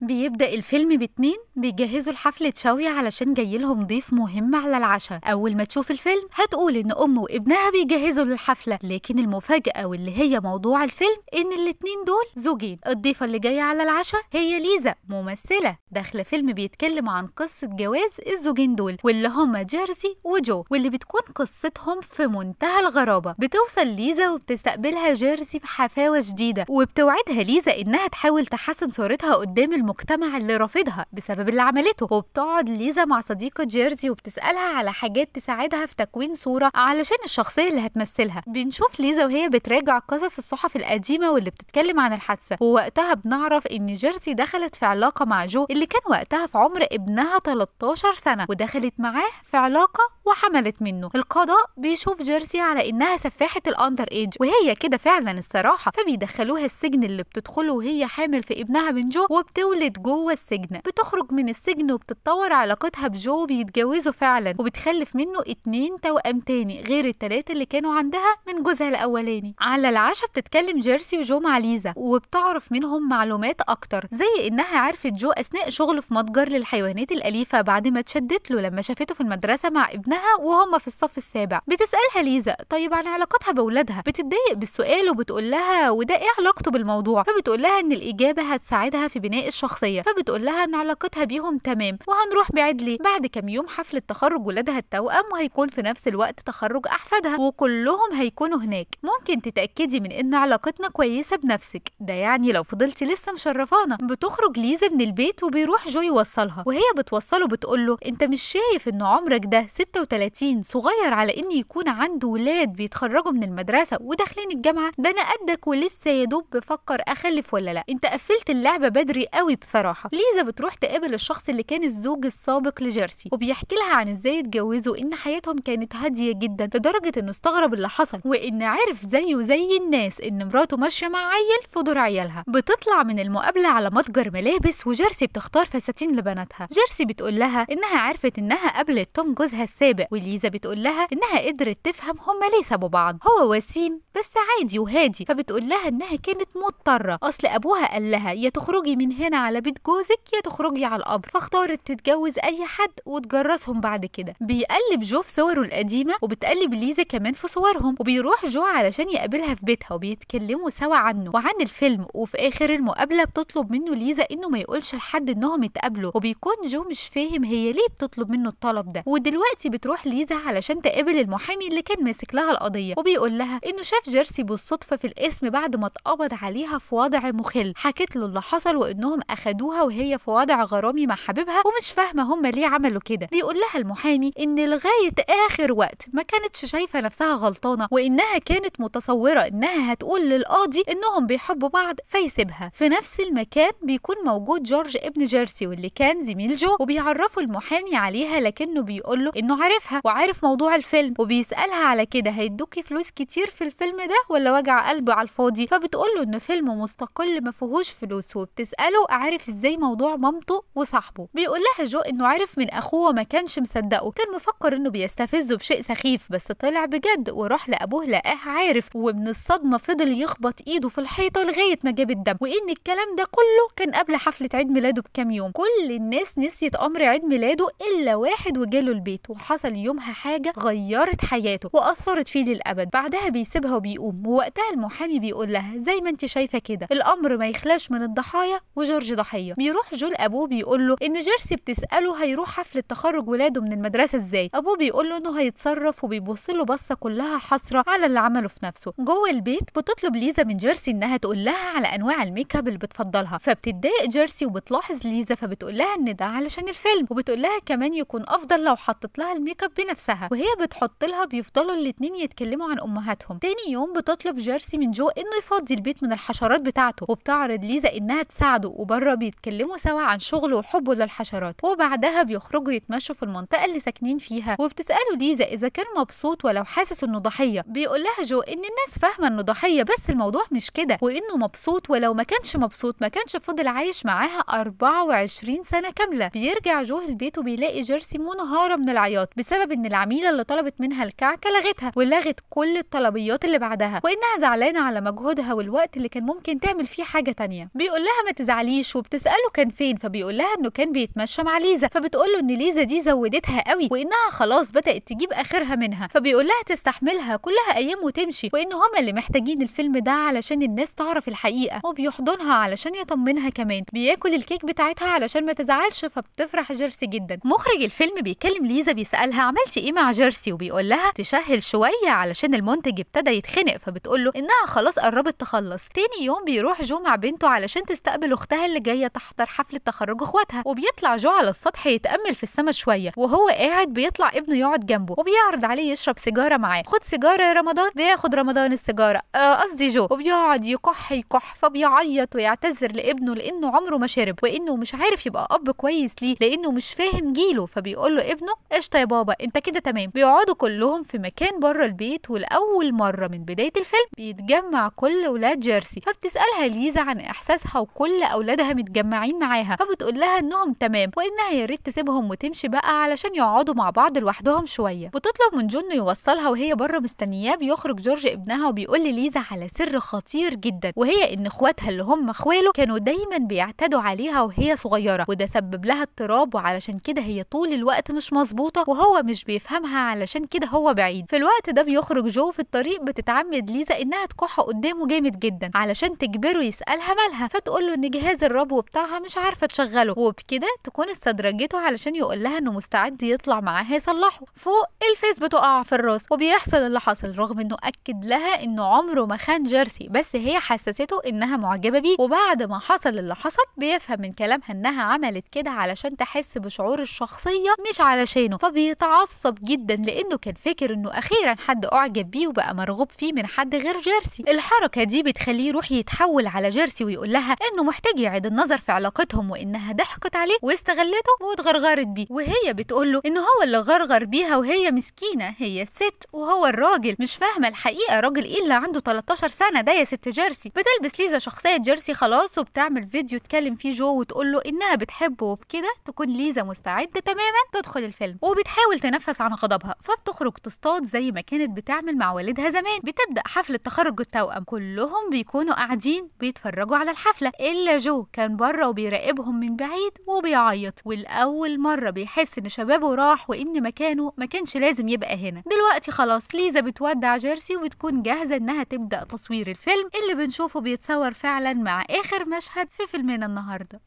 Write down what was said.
بيبدأ الفيلم باتنين بيجهزوا لحفلة شوي علشان جاي لهم ضيف مهم على العشاء أول ما تشوف الفيلم هتقول إن أم وابنها بيجهزوا للحفلة لكن المفاجأة واللي هي موضوع الفيلم إن الاتنين دول زوجين الضيفة اللي جاية على العشاء هي ليزا ممثلة داخلة فيلم بيتكلم عن قصة جواز الزوجين دول واللي هما جيرزي وجو واللي بتكون قصتهم في منتهى الغرابة بتوصل ليزا وبتستقبلها جيرزي بحفاوة شديدة وبتوعدها ليزا إنها تحاول تحسن صورتها قدام المجتمع اللي رافضها بسبب اللي عملته وبتقعد ليزا مع صديقة جيرزي وبتسألها على حاجات تساعدها في تكوين صورة علشان الشخصية اللي هتمثلها بنشوف ليزا وهي بتراجع قصص الصحف القديمة واللي بتتكلم عن الحادثة ووقتها بنعرف إن جيرزي دخلت في علاقة مع جو اللي كان وقتها في عمر ابنها 13 سنة ودخلت معاه في علاقة وحملت منه القضاء بيشوف جيرسي على إنها سفاحة الأندر إيج وهي كده فعلا الصراحة فبيدخلوها السجن اللي بتدخله وهي حامل في ابنها من جو وبتولد كملت جوه السجن بتخرج من السجن وبتتطور علاقتها بجو بيتجوزوا فعلا وبتخلف منه اتنين توأم تاني غير التلاتة اللي كانوا عندها من جوزها الأولاني على العشاء بتتكلم جيرسي وجو مع ليزا وبتعرف منهم معلومات أكتر زي إنها عرفت جو أثناء شغله في متجر للحيوانات الأليفة بعد ما اتشدت له لما شافته في المدرسة مع ابنها وهما في الصف السابع بتسألها ليزا طيب عن علاقتها بأولادها بتتضايق بالسؤال وبتقول لها وده إيه علاقته بالموضوع فبتقول لها إن الإجابة هتساعدها في بناء الشخص شخصيه فبتقول لها ان علاقتها بيهم تمام وهنروح بعيد ليه بعد كام يوم حفله تخرج ولادها التوأم وهيكون في نفس الوقت تخرج احفادها وكلهم هيكونوا هناك ممكن تتاكدي من ان علاقتنا كويسه بنفسك ده يعني لو فضلتي لسه مشرفانا بتخرج ليزا من البيت وبيروح جو يوصلها وهي بتوصله بتقول له انت مش شايف ان عمرك ده 36 صغير على ان يكون عنده ولاد بيتخرجوا من المدرسه وداخلين الجامعه ده انا قدك ولسه يا دوب بفكر اخلف ولا لا انت قفلت اللعبه بدري قوي بصراحه ليزا بتروح تقابل الشخص اللي كان الزوج السابق لجيرسي وبيحكي لها عن ازاي اتجوزوا وان حياتهم كانت هاديه جدا لدرجه انه استغرب اللي حصل وان عرف زيه زي الناس ان مراته ماشيه مع عيل في دور عيالها بتطلع من المقابله على متجر ملابس وجيرسي بتختار فساتين لبناتها جيرسي بتقول لها انها عرفت انها قابلت توم جوزها السابق وليزا بتقول لها انها قدرت تفهم هما ليه سابوا بعض هو وسيم بس عادي وهادي فبتقول لها انها كانت مضطره اصل ابوها قال لها يا تخرجي من هنا على بيت جوزك يا تخرجي على القبر فاختارت تتجوز اي حد وتجرسهم بعد كده بيقلب جو في صوره القديمه وبتقلب ليزا كمان في صورهم وبيروح جو علشان يقابلها في بيتها وبيتكلموا سوا عنه وعن الفيلم وفي اخر المقابله بتطلب منه ليزا انه ما يقولش لحد انهم اتقابلوا وبيكون جو مش فاهم هي ليه بتطلب منه الطلب ده ودلوقتي بتروح ليزا علشان تقابل المحامي اللي كان ماسك لها القضيه وبيقول لها انه شاف جيرسي بالصدفه في الاسم بعد ما اتقبض عليها في وضع مخل حكت له اللي حصل وانهم اخدوها وهي في وضع غرامي مع حبيبها ومش فاهمه هم ليه عملوا كده بيقول لها المحامي ان لغايه اخر وقت ما كانتش شايفه نفسها غلطانه وانها كانت متصوره انها هتقول للقاضي انهم بيحبوا بعض فيسيبها في نفس المكان بيكون موجود جورج ابن جيرسي واللي كان زميل جو وبيعرفه المحامي عليها لكنه بيقول له انه عارفها وعارف موضوع الفيلم وبيسالها على كده هيدوكي فلوس كتير في الفيلم ده ولا وجع قلبه على الفاضي فبتقول له ان فيلم مستقل ما فيهوش فلوس وبتساله عارف ازاي موضوع مامته وصاحبه بيقول لها جو انه عارف من اخوه وما كانش مصدقه كان مفكر انه بيستفزه بشيء سخيف بس طلع بجد وراح لابوه لقاه عارف ومن الصدمه فضل يخبط ايده في الحيطه لغايه ما جاب الدم وان الكلام ده كله كان قبل حفله عيد ميلاده بكام يوم كل الناس نسيت امر عيد ميلاده الا واحد وجاله البيت وحصل يومها حاجه غيرت حياته واثرت فيه للابد بعدها بيسيبها وبيقوم ووقتها المحامي بيقول لها زي ما انت شايفه كده الامر ما يخلاش من الضحايا وجورج ضحيه بيروح جول ابوه بيقول له ان جيرسي بتساله هيروح حفله تخرج ولاده من المدرسه ازاي ابوه بيقول له انه هيتصرف وبيبص له بصه كلها حسره على اللي عمله في نفسه جوه البيت بتطلب ليزا من جيرسي انها تقول لها على انواع الميك اب اللي بتفضلها فبتتضايق جيرسي وبتلاحظ ليزا فبتقول لها ان ده علشان الفيلم وبتقول لها كمان يكون افضل لو حطت لها الميك اب بنفسها وهي بتحط لها بيفضلوا الاثنين يتكلموا عن امهاتهم تاني يوم بتطلب جيرسي من جو انه يفضي البيت من الحشرات بتاعته وبتعرض ليزا انها تساعده بره بيتكلموا سوا عن شغله وحبه للحشرات وبعدها بيخرجوا يتمشوا في المنطقه اللي ساكنين فيها وبتساله ليزا اذا كان مبسوط ولو حاسس انه ضحيه بيقول لها جو ان الناس فاهمه انه ضحيه بس الموضوع مش كده وانه مبسوط ولو ما كانش مبسوط ما كانش فضل عايش معاها 24 سنه كامله بيرجع جو البيت وبيلاقي جيرسي منهاره من العياط بسبب ان العميله اللي طلبت منها الكعكه لغتها ولغت كل الطلبيات اللي بعدها وانها زعلانه على مجهودها والوقت اللي كان ممكن تعمل فيه حاجه تانية بيقول لها ما تزعليش عايش وبتساله كان فين فبيقول لها انه كان بيتمشى مع ليزا فبتقول له ان ليزا دي زودتها قوي وانها خلاص بدات تجيب اخرها منها فبيقول لها تستحملها كلها ايام وتمشي وان هما اللي محتاجين الفيلم ده علشان الناس تعرف الحقيقه وبيحضنها علشان يطمنها كمان بياكل الكيك بتاعتها علشان ما تزعلش فبتفرح جيرسي جدا مخرج الفيلم بيكلم ليزا بيسالها عملتي ايه مع جيرسي وبيقول لها تشهل شويه علشان المنتج ابتدى يتخنق فبتقول له انها خلاص قربت تخلص تاني يوم بيروح جو مع بنته علشان تستقبل اختها اللي اللي جايه تحضر حفله تخرج اخواتها وبيطلع جو على السطح يتامل في السما شويه وهو قاعد بيطلع ابنه يقعد جنبه وبيعرض عليه يشرب سيجاره معاه خد سيجاره يا رمضان بياخد رمضان السيجاره آه، قصدي آه جو وبيقعد يكح يكح فبيعيط ويعتذر لابنه لانه عمره ما شرب وانه مش عارف يبقى اب كويس ليه لانه مش فاهم جيله فبيقول له ابنه قشطه يا بابا انت كده تمام بيقعدوا كلهم في مكان بره البيت ولاول مره من بدايه الفيلم بيتجمع كل ولاد جيرسي فبتسالها ليزا عن احساسها وكل اولادها كلها متجمعين معاها فبتقول لها انهم تمام وانها يا ريت تسيبهم وتمشي بقى علشان يقعدوا مع بعض لوحدهم شويه بتطلب من جون يوصلها وهي بره مستنياه بيخرج جورج ابنها وبيقول لليزا على سر خطير جدا وهي ان اخواتها اللي هم اخواله كانوا دايما بيعتدوا عليها وهي صغيره وده سبب لها اضطراب وعلشان كده هي طول الوقت مش مظبوطه وهو مش بيفهمها علشان كده هو بعيد في الوقت ده بيخرج جو في الطريق بتتعمد ليزا انها تكح قدامه جامد جدا علشان تجبره يسالها مالها فتقول له ان جهاز الراديو الربو وبتاعها مش عارفه تشغله وبكده تكون استدرجته علشان يقول لها انه مستعد يطلع معاها يصلحه فوق الفيس بتقع في الراس وبيحصل اللي حصل رغم انه اكد لها انه عمره ما خان جيرسي بس هي حسسته انها معجبه بيه وبعد ما حصل اللي حصل بيفهم من كلامها انها عملت كده علشان تحس بشعور الشخصيه مش علشانه فبيتعصب جدا لانه كان فاكر انه اخيرا حد اعجب بيه وبقى مرغوب فيه من حد غير جيرسي الحركه دي بتخليه يروح يتحول على جيرسي ويقول لها انه محتاج يعيد النظر في علاقتهم وانها ضحكت عليه واستغلته واتغرغرت بيه وهي بتقول له ان هو اللي غرغر بيها وهي مسكينه هي الست وهو الراجل مش فاهمه الحقيقه راجل ايه اللي عنده 13 سنه ده يا ست جيرسي بتلبس ليزا شخصيه جيرسي خلاص وبتعمل فيديو تكلم فيه جو وتقول له انها بتحبه وبكده تكون ليزا مستعده تماما تدخل الفيلم وبتحاول تنفس عن غضبها فبتخرج تصطاد زي ما كانت بتعمل مع والدها زمان بتبدا حفله تخرج التوأم كلهم بيكونوا قاعدين بيتفرجوا على الحفله الا جو كان بره وبيراقبهم من بعيد وبيعيط والأول مرة بيحس إن شبابه راح وإن مكانه ما كانش لازم يبقى هنا دلوقتي خلاص ليزا بتودع جيرسي وبتكون جاهزة إنها تبدأ تصوير الفيلم اللي بنشوفه بيتصور فعلا مع آخر مشهد في فيلمنا النهاردة